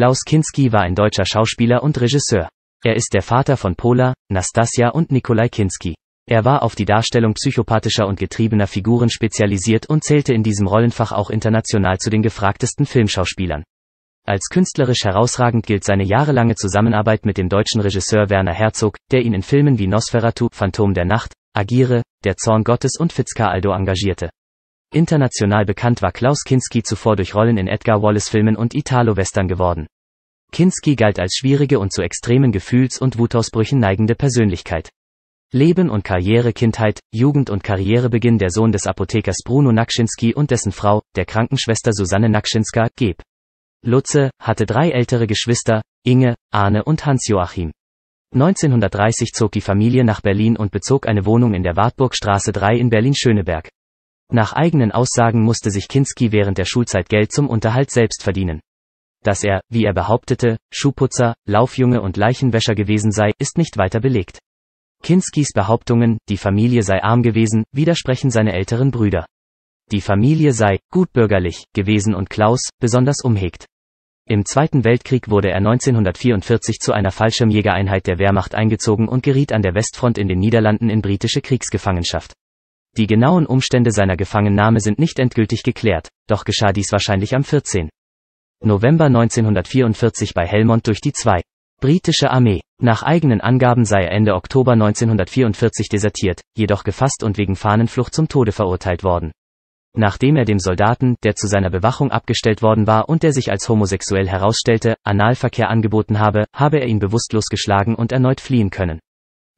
Klaus Kinski war ein deutscher Schauspieler und Regisseur. Er ist der Vater von Pola, Nastasia und Nikolai Kinski. Er war auf die Darstellung psychopathischer und getriebener Figuren spezialisiert und zählte in diesem Rollenfach auch international zu den gefragtesten Filmschauspielern. Als künstlerisch herausragend gilt seine jahrelange Zusammenarbeit mit dem deutschen Regisseur Werner Herzog, der ihn in Filmen wie Nosferatu, Phantom der Nacht, Agire, Der Zorn Gottes und Fitzcarraldo engagierte. International bekannt war Klaus Kinski zuvor durch Rollen in Edgar Wallace-Filmen und Italo-Western geworden. Kinski galt als schwierige und zu extremen Gefühls- und Wutausbrüchen neigende Persönlichkeit. Leben und Karriere Kindheit, Jugend und Karrierebeginn Der Sohn des Apothekers Bruno Nakschinski und dessen Frau, der Krankenschwester Susanne Nakschinska, geb. Lutze, hatte drei ältere Geschwister, Inge, Arne und Hans-Joachim. 1930 zog die Familie nach Berlin und bezog eine Wohnung in der Wartburgstraße 3 in Berlin-Schöneberg. Nach eigenen Aussagen musste sich Kinski während der Schulzeit Geld zum Unterhalt selbst verdienen. Dass er, wie er behauptete, Schuhputzer, Laufjunge und Leichenwäscher gewesen sei, ist nicht weiter belegt. Kinskis Behauptungen, die Familie sei arm gewesen, widersprechen seine älteren Brüder. Die Familie sei gutbürgerlich gewesen und Klaus besonders umhegt. Im Zweiten Weltkrieg wurde er 1944 zu einer Fallschirmjägereinheit der Wehrmacht eingezogen und geriet an der Westfront in den Niederlanden in britische Kriegsgefangenschaft. Die genauen Umstände seiner Gefangennahme sind nicht endgültig geklärt, doch geschah dies wahrscheinlich am 14. November 1944 bei Helmond durch die 2. Britische Armee. Nach eigenen Angaben sei er Ende Oktober 1944 desertiert, jedoch gefasst und wegen Fahnenflucht zum Tode verurteilt worden. Nachdem er dem Soldaten, der zu seiner Bewachung abgestellt worden war und der sich als homosexuell herausstellte, Analverkehr angeboten habe, habe er ihn bewusstlos geschlagen und erneut fliehen können.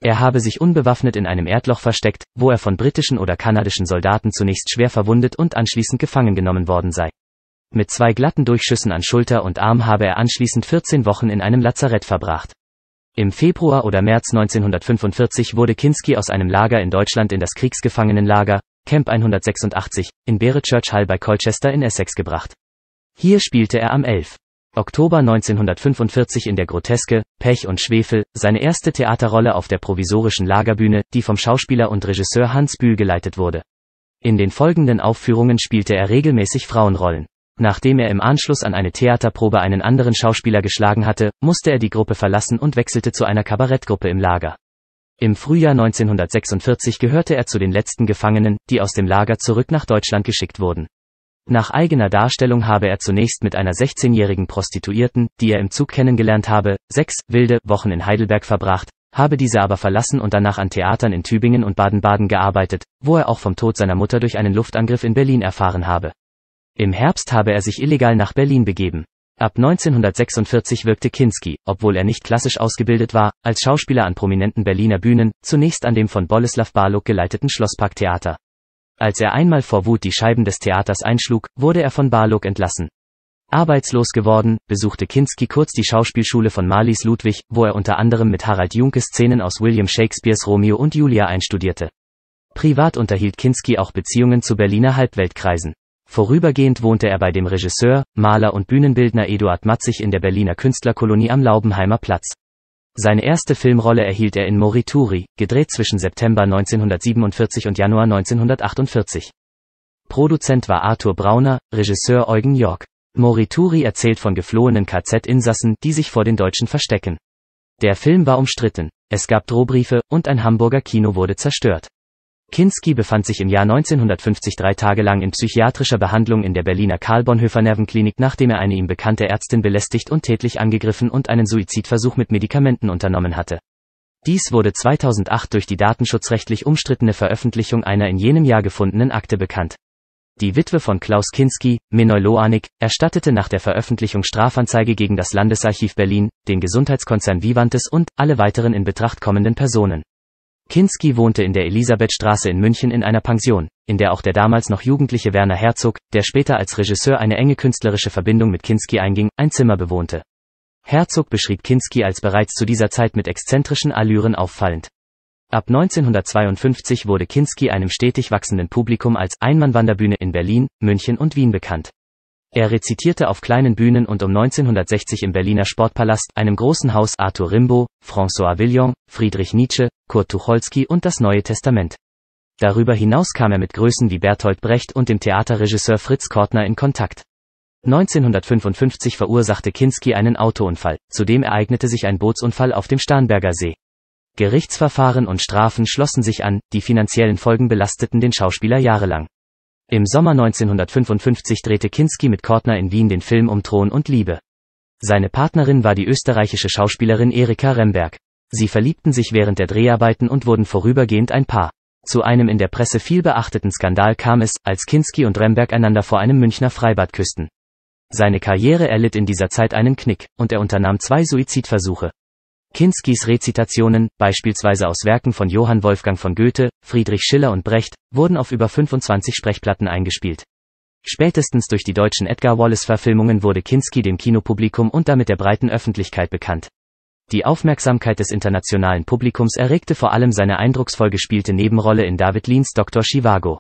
Er habe sich unbewaffnet in einem Erdloch versteckt, wo er von britischen oder kanadischen Soldaten zunächst schwer verwundet und anschließend gefangen genommen worden sei. Mit zwei glatten Durchschüssen an Schulter und Arm habe er anschließend 14 Wochen in einem Lazarett verbracht. Im Februar oder März 1945 wurde Kinski aus einem Lager in Deutschland in das Kriegsgefangenenlager, Camp 186, in Berechurch Hall bei Colchester in Essex gebracht. Hier spielte er am 11. Oktober 1945 in der Groteske, Pech und Schwefel, seine erste Theaterrolle auf der provisorischen Lagerbühne, die vom Schauspieler und Regisseur Hans Bühl geleitet wurde. In den folgenden Aufführungen spielte er regelmäßig Frauenrollen. Nachdem er im Anschluss an eine Theaterprobe einen anderen Schauspieler geschlagen hatte, musste er die Gruppe verlassen und wechselte zu einer Kabarettgruppe im Lager. Im Frühjahr 1946 gehörte er zu den letzten Gefangenen, die aus dem Lager zurück nach Deutschland geschickt wurden. Nach eigener Darstellung habe er zunächst mit einer 16-jährigen Prostituierten, die er im Zug kennengelernt habe, sechs wilde Wochen in Heidelberg verbracht, habe diese aber verlassen und danach an Theatern in Tübingen und Baden-Baden gearbeitet, wo er auch vom Tod seiner Mutter durch einen Luftangriff in Berlin erfahren habe. Im Herbst habe er sich illegal nach Berlin begeben. Ab 1946 wirkte Kinski, obwohl er nicht klassisch ausgebildet war, als Schauspieler an prominenten Berliner Bühnen, zunächst an dem von Boleslav Barlow geleiteten Schlossparktheater. Als er einmal vor Wut die Scheiben des Theaters einschlug, wurde er von Barlog entlassen. Arbeitslos geworden, besuchte Kinski kurz die Schauspielschule von Marlies Ludwig, wo er unter anderem mit Harald Junke Szenen aus William Shakespeares Romeo und Julia einstudierte. Privat unterhielt Kinski auch Beziehungen zu Berliner Halbweltkreisen. Vorübergehend wohnte er bei dem Regisseur, Maler und Bühnenbildner Eduard Matzig in der Berliner Künstlerkolonie am Laubenheimer Platz. Seine erste Filmrolle erhielt er in Morituri, gedreht zwischen September 1947 und Januar 1948. Produzent war Arthur Brauner, Regisseur Eugen York. Morituri erzählt von geflohenen KZ-Insassen, die sich vor den Deutschen verstecken. Der Film war umstritten, es gab Drohbriefe und ein Hamburger Kino wurde zerstört. Kinski befand sich im Jahr 1950 drei Tage lang in psychiatrischer Behandlung in der Berliner Karl-Bonhoeffer Nervenklinik, nachdem er eine ihm bekannte Ärztin belästigt und tätlich angegriffen und einen Suizidversuch mit Medikamenten unternommen hatte. Dies wurde 2008 durch die datenschutzrechtlich umstrittene Veröffentlichung einer in jenem Jahr gefundenen Akte bekannt. Die Witwe von Klaus Kinski, Minoi Loanik, erstattete nach der Veröffentlichung Strafanzeige gegen das Landesarchiv Berlin, den Gesundheitskonzern Vivantes und alle weiteren in Betracht kommenden Personen. Kinski wohnte in der Elisabethstraße in München in einer Pension, in der auch der damals noch jugendliche Werner Herzog, der später als Regisseur eine enge künstlerische Verbindung mit Kinski einging, ein Zimmer bewohnte. Herzog beschrieb Kinski als bereits zu dieser Zeit mit exzentrischen Allüren auffallend. Ab 1952 wurde Kinski einem stetig wachsenden Publikum als Einmannwanderbühne in Berlin, München und Wien bekannt. Er rezitierte auf kleinen Bühnen und um 1960 im Berliner Sportpalast, einem großen Haus Arthur Rimbaud, François Villon, Friedrich Nietzsche, Kurt Tucholsky und das Neue Testament. Darüber hinaus kam er mit Größen wie Bertolt Brecht und dem Theaterregisseur Fritz Kortner in Kontakt. 1955 verursachte Kinski einen Autounfall, zudem ereignete sich ein Bootsunfall auf dem Starnberger See. Gerichtsverfahren und Strafen schlossen sich an, die finanziellen Folgen belasteten den Schauspieler jahrelang. Im Sommer 1955 drehte Kinski mit Kortner in Wien den Film Um Thron und Liebe. Seine Partnerin war die österreichische Schauspielerin Erika Remberg. Sie verliebten sich während der Dreharbeiten und wurden vorübergehend ein Paar. Zu einem in der Presse viel beachteten Skandal kam es, als Kinski und Remberg einander vor einem Münchner Freibad küssten. Seine Karriere erlitt in dieser Zeit einen Knick, und er unternahm zwei Suizidversuche. Kinskis Rezitationen, beispielsweise aus Werken von Johann Wolfgang von Goethe, Friedrich Schiller und Brecht, wurden auf über 25 Sprechplatten eingespielt. Spätestens durch die deutschen Edgar Wallace-Verfilmungen wurde Kinski dem Kinopublikum und damit der breiten Öffentlichkeit bekannt. Die Aufmerksamkeit des internationalen Publikums erregte vor allem seine eindrucksvoll gespielte Nebenrolle in David Leans Dr. Chivago.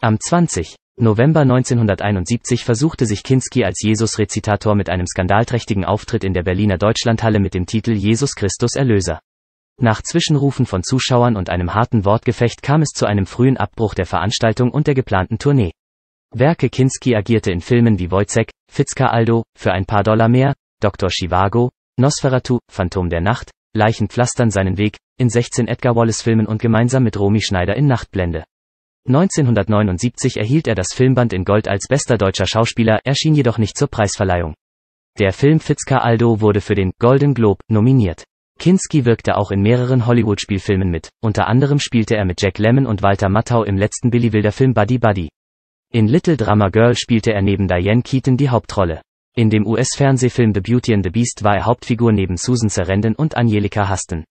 Am 20. November 1971 versuchte sich Kinski als Jesus-Rezitator mit einem skandalträchtigen Auftritt in der Berliner Deutschlandhalle mit dem Titel Jesus Christus Erlöser. Nach Zwischenrufen von Zuschauern und einem harten Wortgefecht kam es zu einem frühen Abbruch der Veranstaltung und der geplanten Tournee. Werke Kinski agierte in Filmen wie Wojcek, Fitzka Für ein paar Dollar mehr, Dr. Chivago, Nosferatu, Phantom der Nacht, Leichen pflastern seinen Weg, in 16 Edgar Wallace Filmen und gemeinsam mit Romy Schneider in Nachtblende. 1979 erhielt er das Filmband in Gold als bester deutscher Schauspieler, erschien jedoch nicht zur Preisverleihung. Der Film Fitzka Aldo wurde für den Golden Globe nominiert. Kinski wirkte auch in mehreren Hollywood-Spielfilmen mit, unter anderem spielte er mit Jack Lemmon und Walter Matthau im letzten Billy Wilder-Film Buddy Buddy. In Little Drama Girl spielte er neben Diane Keaton die Hauptrolle. In dem US-Fernsehfilm The Beauty and the Beast war er Hauptfigur neben Susan Sarandon und Angelika Huston.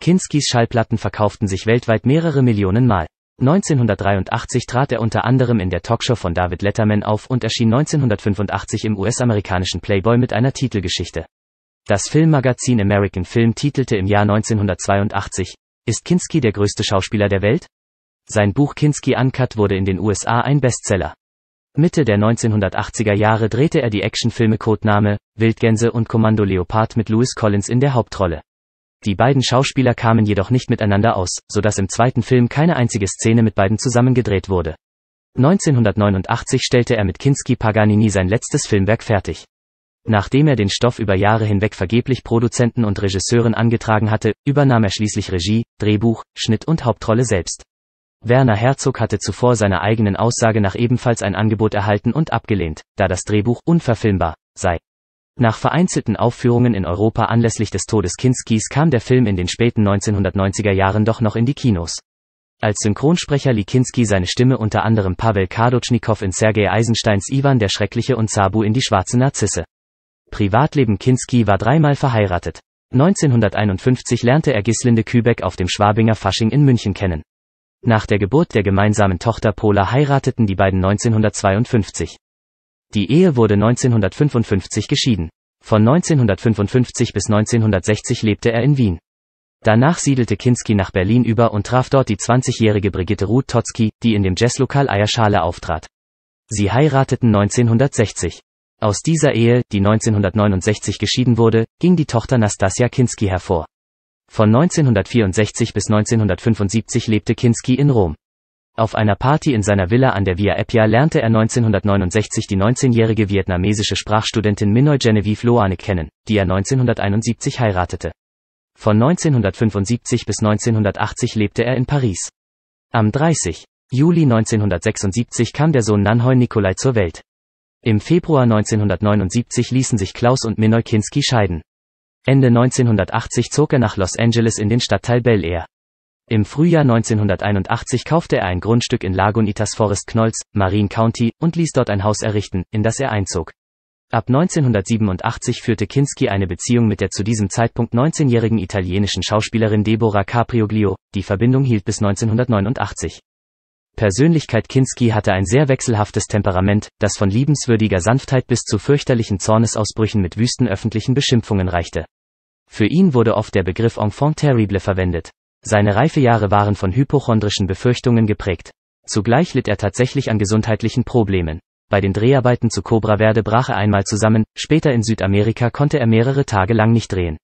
Kinskis Schallplatten verkauften sich weltweit mehrere Millionen Mal. 1983 trat er unter anderem in der Talkshow von David Letterman auf und erschien 1985 im US-amerikanischen Playboy mit einer Titelgeschichte. Das Filmmagazin American Film titelte im Jahr 1982, Ist Kinski der größte Schauspieler der Welt? Sein Buch Kinski Uncut wurde in den USA ein Bestseller. Mitte der 1980er Jahre drehte er die Actionfilme Codename, Wildgänse und Kommando Leopard mit Lewis Collins in der Hauptrolle. Die beiden Schauspieler kamen jedoch nicht miteinander aus, so dass im zweiten Film keine einzige Szene mit beiden zusammen gedreht wurde. 1989 stellte er mit Kinski Paganini sein letztes Filmwerk fertig. Nachdem er den Stoff über Jahre hinweg vergeblich Produzenten und Regisseuren angetragen hatte, übernahm er schließlich Regie, Drehbuch, Schnitt und Hauptrolle selbst. Werner Herzog hatte zuvor seiner eigenen Aussage nach ebenfalls ein Angebot erhalten und abgelehnt, da das Drehbuch unverfilmbar sei. Nach vereinzelten Aufführungen in Europa anlässlich des Todes Kinskys kam der Film in den späten 1990er Jahren doch noch in die Kinos. Als Synchronsprecher lieh Kinski seine Stimme unter anderem Pavel Kardutschnikow in Sergei Eisensteins Ivan der Schreckliche und Sabu in Die schwarze Narzisse. Privatleben Kinski war dreimal verheiratet. 1951 lernte er Gislinde Kübeck auf dem Schwabinger Fasching in München kennen. Nach der Geburt der gemeinsamen Tochter Pola heirateten die beiden 1952. Die Ehe wurde 1955 geschieden. Von 1955 bis 1960 lebte er in Wien. Danach siedelte Kinski nach Berlin über und traf dort die 20-jährige Brigitte Ruth Totzki, die in dem Jazzlokal Eierschale auftrat. Sie heirateten 1960. Aus dieser Ehe, die 1969 geschieden wurde, ging die Tochter Nastasia Kinski hervor. Von 1964 bis 1975 lebte Kinski in Rom. Auf einer Party in seiner Villa an der Via Appia lernte er 1969 die 19-jährige vietnamesische Sprachstudentin Minoy Genevieve Loane kennen, die er 1971 heiratete. Von 1975 bis 1980 lebte er in Paris. Am 30. Juli 1976 kam der Sohn Nanhoi Nikolai zur Welt. Im Februar 1979 ließen sich Klaus und Minoy Kinski scheiden. Ende 1980 zog er nach Los Angeles in den Stadtteil Bel Air. Im Frühjahr 1981 kaufte er ein Grundstück in Lagunitas Forest Knolls, Marine County, und ließ dort ein Haus errichten, in das er einzog. Ab 1987 führte Kinski eine Beziehung mit der zu diesem Zeitpunkt 19-jährigen italienischen Schauspielerin Deborah Caprioglio, die Verbindung hielt bis 1989. Persönlichkeit Kinski hatte ein sehr wechselhaftes Temperament, das von liebenswürdiger Sanftheit bis zu fürchterlichen Zornesausbrüchen mit wüsten öffentlichen Beschimpfungen reichte. Für ihn wurde oft der Begriff Enfant terrible verwendet. Seine Reifejahre waren von hypochondrischen Befürchtungen geprägt. Zugleich litt er tatsächlich an gesundheitlichen Problemen. Bei den Dreharbeiten zu Cobra Verde brach er einmal zusammen, später in Südamerika konnte er mehrere Tage lang nicht drehen.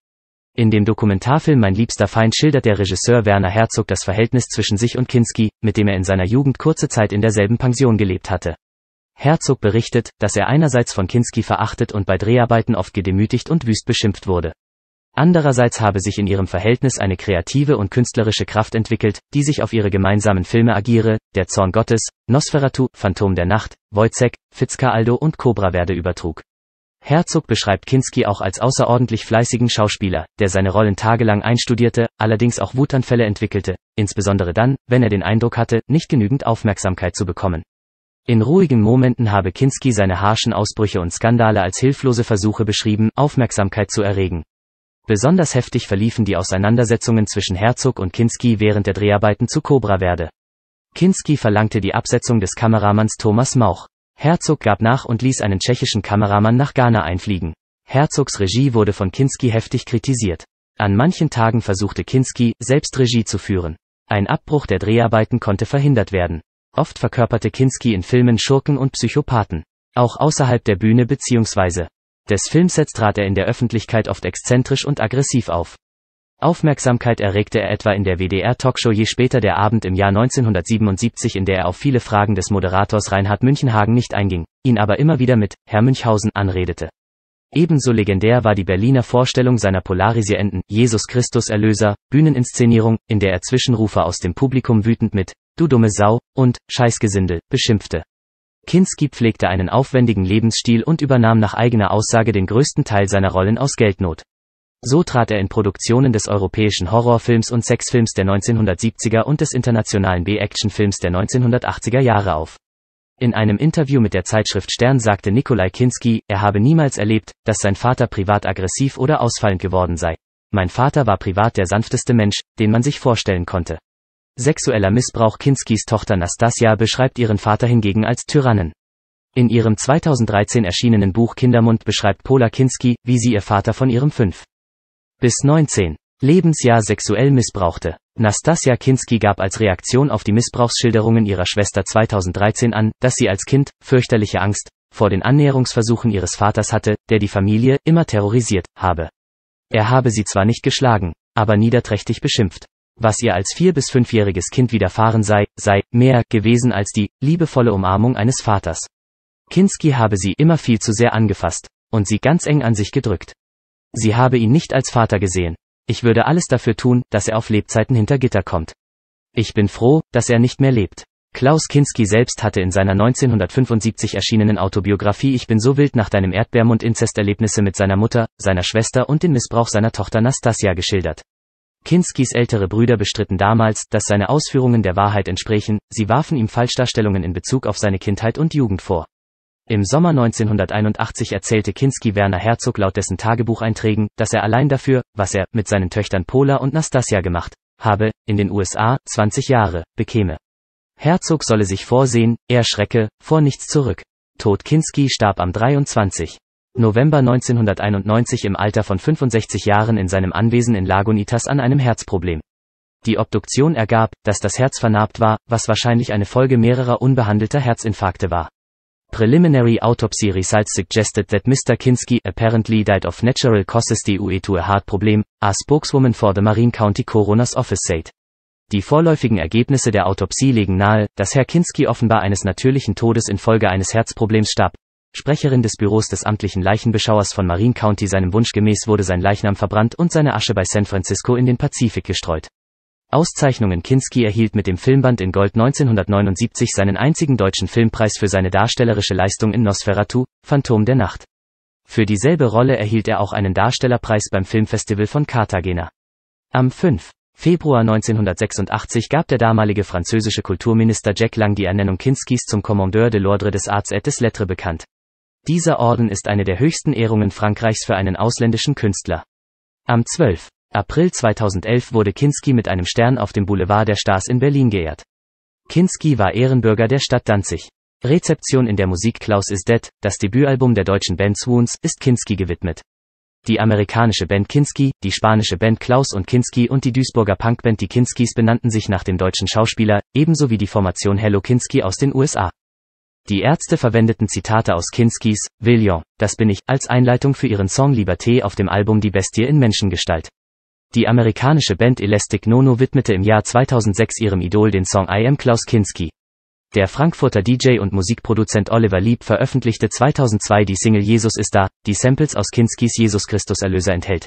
In dem Dokumentarfilm Mein liebster Feind schildert der Regisseur Werner Herzog das Verhältnis zwischen sich und Kinski, mit dem er in seiner Jugend kurze Zeit in derselben Pension gelebt hatte. Herzog berichtet, dass er einerseits von Kinski verachtet und bei Dreharbeiten oft gedemütigt und wüst beschimpft wurde. Andererseits habe sich in ihrem Verhältnis eine kreative und künstlerische Kraft entwickelt, die sich auf ihre gemeinsamen Filme agiere, Der Zorn Gottes, Nosferatu, Phantom der Nacht, Wojcek, Fitzcarraldo und Cobra Verde übertrug. Herzog beschreibt Kinski auch als außerordentlich fleißigen Schauspieler, der seine Rollen tagelang einstudierte, allerdings auch Wutanfälle entwickelte, insbesondere dann, wenn er den Eindruck hatte, nicht genügend Aufmerksamkeit zu bekommen. In ruhigen Momenten habe Kinski seine harschen Ausbrüche und Skandale als hilflose Versuche beschrieben, Aufmerksamkeit zu erregen, Besonders heftig verliefen die Auseinandersetzungen zwischen Herzog und Kinski während der Dreharbeiten zu Cobra Verde. Kinski verlangte die Absetzung des Kameramanns Thomas Mauch. Herzog gab nach und ließ einen tschechischen Kameramann nach Ghana einfliegen. Herzogs Regie wurde von Kinski heftig kritisiert. An manchen Tagen versuchte Kinski, selbst Regie zu führen. Ein Abbruch der Dreharbeiten konnte verhindert werden. Oft verkörperte Kinski in Filmen Schurken und Psychopathen. Auch außerhalb der Bühne bzw des Filmsets trat er in der Öffentlichkeit oft exzentrisch und aggressiv auf. Aufmerksamkeit erregte er etwa in der WDR-Talkshow Je später der Abend im Jahr 1977, in der er auf viele Fragen des Moderators Reinhard Münchenhagen nicht einging, ihn aber immer wieder mit Herr Münchhausen anredete. Ebenso legendär war die Berliner Vorstellung seiner Polarisierenden Jesus Christus Erlöser Bühneninszenierung, in der er Zwischenrufer aus dem Publikum wütend mit Du dumme Sau und Scheißgesindel beschimpfte. Kinski pflegte einen aufwendigen Lebensstil und übernahm nach eigener Aussage den größten Teil seiner Rollen aus Geldnot. So trat er in Produktionen des europäischen Horrorfilms und Sexfilms der 1970er und des internationalen b actionfilms der 1980er Jahre auf. In einem Interview mit der Zeitschrift Stern sagte Nikolai Kinski, er habe niemals erlebt, dass sein Vater privat aggressiv oder ausfallend geworden sei. Mein Vater war privat der sanfteste Mensch, den man sich vorstellen konnte. Sexueller Missbrauch Kinskis Tochter Nastasia beschreibt ihren Vater hingegen als Tyrannen. In ihrem 2013 erschienenen Buch Kindermund beschreibt Pola Kinski, wie sie ihr Vater von ihrem 5. bis 19. Lebensjahr sexuell missbrauchte. Nastasia Kinski gab als Reaktion auf die Missbrauchsschilderungen ihrer Schwester 2013 an, dass sie als Kind fürchterliche Angst vor den Annäherungsversuchen ihres Vaters hatte, der die Familie immer terrorisiert habe. Er habe sie zwar nicht geschlagen, aber niederträchtig beschimpft. Was ihr als vier- bis fünfjähriges Kind widerfahren sei, sei mehr gewesen als die liebevolle Umarmung eines Vaters. Kinski habe sie immer viel zu sehr angefasst und sie ganz eng an sich gedrückt. Sie habe ihn nicht als Vater gesehen. Ich würde alles dafür tun, dass er auf Lebzeiten hinter Gitter kommt. Ich bin froh, dass er nicht mehr lebt. Klaus Kinski selbst hatte in seiner 1975 erschienenen Autobiografie Ich bin so wild nach deinem Erdbeermund Inzesterlebnisse mit seiner Mutter, seiner Schwester und dem Missbrauch seiner Tochter Nastasia geschildert. Kinskys ältere Brüder bestritten damals, dass seine Ausführungen der Wahrheit entsprechen, sie warfen ihm Falschdarstellungen in Bezug auf seine Kindheit und Jugend vor. Im Sommer 1981 erzählte Kinski Werner Herzog laut dessen Tagebucheinträgen, dass er allein dafür, was er mit seinen Töchtern Pola und Nastasia gemacht habe, in den USA 20 Jahre bekäme. Herzog solle sich vorsehen, er schrecke vor nichts zurück. Tod Kinski starb am 23. November 1991 im Alter von 65 Jahren in seinem Anwesen in Lagunitas an einem Herzproblem. Die Obduktion ergab, dass das Herz vernarbt war, was wahrscheinlich eine Folge mehrerer unbehandelter Herzinfarkte war. Preliminary autopsy results suggested that Mr. Kinsky apparently died of natural causes due to a heart problem, a spokeswoman for the Marine County Coroner's Office said. Die vorläufigen Ergebnisse der Autopsie legen nahe, dass Herr Kinsky offenbar eines natürlichen Todes infolge eines Herzproblems starb, Sprecherin des Büros des amtlichen Leichenbeschauers von Marine County seinem Wunsch gemäß wurde sein Leichnam verbrannt und seine Asche bei San Francisco in den Pazifik gestreut. Auszeichnungen Kinski erhielt mit dem Filmband in Gold 1979 seinen einzigen deutschen Filmpreis für seine darstellerische Leistung in Nosferatu, Phantom der Nacht. Für dieselbe Rolle erhielt er auch einen Darstellerpreis beim Filmfestival von Cartagena. Am 5. Februar 1986 gab der damalige französische Kulturminister Jack Lang die Ernennung Kinskis zum Commandeur de l'Ordre des Arts et des Lettres bekannt. Dieser Orden ist eine der höchsten Ehrungen Frankreichs für einen ausländischen Künstler. Am 12. April 2011 wurde Kinski mit einem Stern auf dem Boulevard der Stars in Berlin geehrt. Kinski war Ehrenbürger der Stadt Danzig. Rezeption in der Musik Klaus is Dead, das Debütalbum der deutschen Band Swoons, ist Kinski gewidmet. Die amerikanische Band Kinski, die spanische Band Klaus und Kinski und die Duisburger Punkband Die Kinskis benannten sich nach dem deutschen Schauspieler, ebenso wie die Formation Hello Kinski aus den USA. Die Ärzte verwendeten Zitate aus Kinskys, Villion, das bin ich, als Einleitung für ihren Song Liberté auf dem Album Die Bestie in Menschengestalt. Die amerikanische Band Elastic Nono widmete im Jahr 2006 ihrem Idol den Song I Am Klaus Kinski. Der Frankfurter DJ und Musikproduzent Oliver Lieb veröffentlichte 2002 die Single Jesus ist da, die Samples aus Kinskys Jesus Christus Erlöser enthält.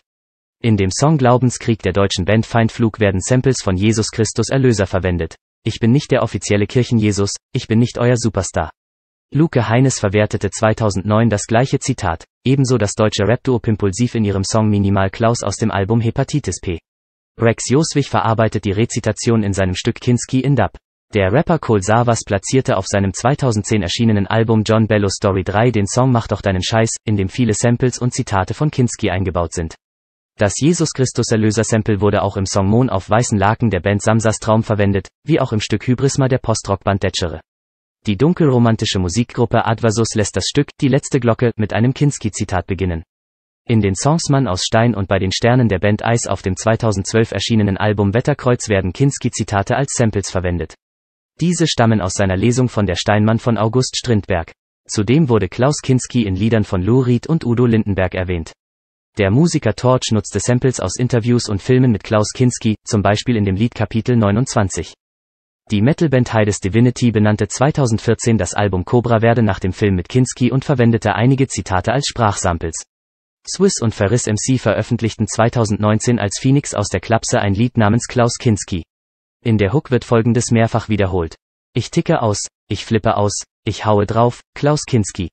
In dem Song Glaubenskrieg der deutschen Band Feindflug werden Samples von Jesus Christus Erlöser verwendet. Ich bin nicht der offizielle Kirchen-Jesus, ich bin nicht euer Superstar. Luke Heines verwertete 2009 das gleiche Zitat, ebenso das deutsche Rapduo Pimpulsiv in ihrem Song Minimal Klaus aus dem Album Hepatitis P. Rex Joswig verarbeitet die Rezitation in seinem Stück Kinski in Dub. Der Rapper Cole Savas platzierte auf seinem 2010 erschienenen Album John Bello Story 3 den Song Mach doch deinen Scheiß, in dem viele Samples und Zitate von Kinski eingebaut sind. Das Jesus Christus Erlöser Sample wurde auch im Song Mohn auf weißen Laken der Band Samsas Traum verwendet, wie auch im Stück Hybrisma der Postrockband Detschere. Die dunkelromantische Musikgruppe Advasus lässt das Stück Die letzte Glocke mit einem Kinski-Zitat beginnen. In den Songs Mann aus Stein und bei den Sternen der Band Eis auf dem 2012 erschienenen Album Wetterkreuz werden Kinski-Zitate als Samples verwendet. Diese stammen aus seiner Lesung von Der Steinmann von August Strindberg. Zudem wurde Klaus Kinski in Liedern von Lou Reed und Udo Lindenberg erwähnt. Der Musiker Torch nutzte Samples aus Interviews und Filmen mit Klaus Kinski, zum Beispiel in dem Lied Kapitel 29. Die Metalband Hides Divinity benannte 2014 das Album Cobra werde nach dem Film mit Kinski und verwendete einige Zitate als Sprachsamples. Swiss und Ferris MC veröffentlichten 2019 als Phoenix aus der Klapse ein Lied namens Klaus Kinski. In der Hook wird folgendes mehrfach wiederholt. Ich ticke aus, ich flippe aus, ich haue drauf, Klaus Kinski.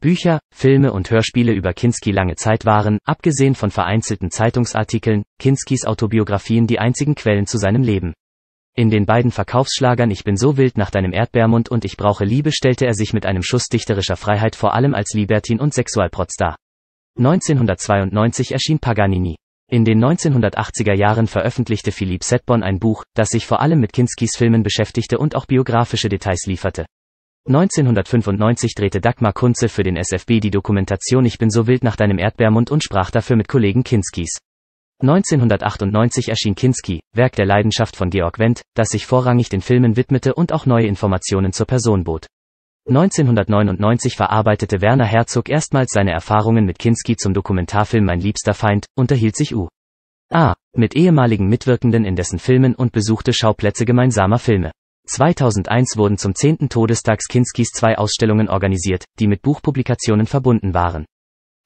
Bücher, Filme und Hörspiele über Kinski lange Zeit waren, abgesehen von vereinzelten Zeitungsartikeln, Kinskis Autobiografien die einzigen Quellen zu seinem Leben. In den beiden Verkaufsschlagern Ich bin so wild nach deinem Erdbeermund und Ich brauche Liebe stellte er sich mit einem Schuss dichterischer Freiheit vor allem als Libertin und Sexualprotz dar. 1992 erschien Paganini. In den 1980er Jahren veröffentlichte Philipp Setbon ein Buch, das sich vor allem mit Kinskis Filmen beschäftigte und auch biografische Details lieferte. 1995 drehte Dagmar Kunze für den SFB die Dokumentation Ich bin so wild nach deinem Erdbeermund und sprach dafür mit Kollegen Kinskis. 1998 erschien Kinski, Werk der Leidenschaft von Georg Wendt, das sich vorrangig den Filmen widmete und auch neue Informationen zur Person bot. 1999 verarbeitete Werner Herzog erstmals seine Erfahrungen mit Kinski zum Dokumentarfilm Mein liebster Feind, unterhielt sich U. A. mit ehemaligen Mitwirkenden in dessen Filmen und besuchte Schauplätze gemeinsamer Filme. 2001 wurden zum 10. Todestags Kinskis zwei Ausstellungen organisiert, die mit Buchpublikationen verbunden waren.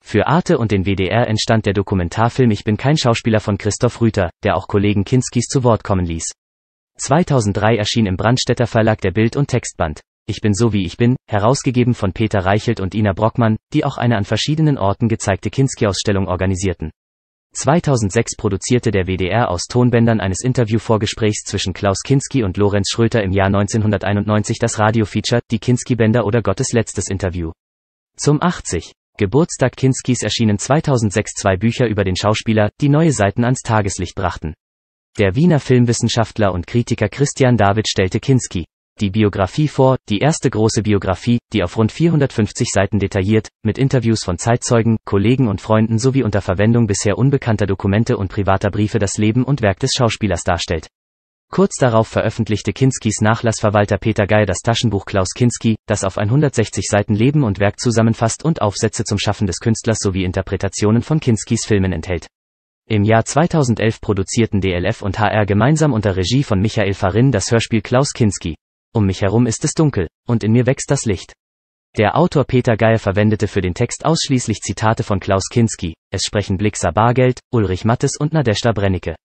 Für Arte und den WDR entstand der Dokumentarfilm Ich bin kein Schauspieler von Christoph Rüter, der auch Kollegen Kinskis zu Wort kommen ließ. 2003 erschien im Brandstätter Verlag der Bild- und Textband Ich bin so wie ich bin, herausgegeben von Peter Reichelt und Ina Brockmann, die auch eine an verschiedenen Orten gezeigte Kinski-Ausstellung organisierten. 2006 produzierte der WDR aus Tonbändern eines Interviewvorgesprächs zwischen Klaus Kinski und Lorenz Schröter im Jahr 1991 das Radiofeature Die Kinski-Bänder oder Gottes letztes Interview. Zum 80. Geburtstag Kinskis erschienen 2006 zwei Bücher über den Schauspieler, die neue Seiten ans Tageslicht brachten. Der Wiener Filmwissenschaftler und Kritiker Christian David stellte Kinski die Biografie vor, die erste große Biografie, die auf rund 450 Seiten detailliert, mit Interviews von Zeitzeugen, Kollegen und Freunden sowie unter Verwendung bisher unbekannter Dokumente und privater Briefe das Leben und Werk des Schauspielers darstellt. Kurz darauf veröffentlichte Kinskys Nachlassverwalter Peter Geier das Taschenbuch Klaus Kinski, das auf 160 Seiten Leben und Werk zusammenfasst und Aufsätze zum Schaffen des Künstlers sowie Interpretationen von Kinskys Filmen enthält. Im Jahr 2011 produzierten DLF und HR gemeinsam unter Regie von Michael Farin das Hörspiel Klaus Kinski. Um mich herum ist es dunkel, und in mir wächst das Licht. Der Autor Peter Geier verwendete für den Text ausschließlich Zitate von Klaus Kinski, es sprechen Blixer Bargeld, Ulrich Mattes und Nadeshda Brennecke.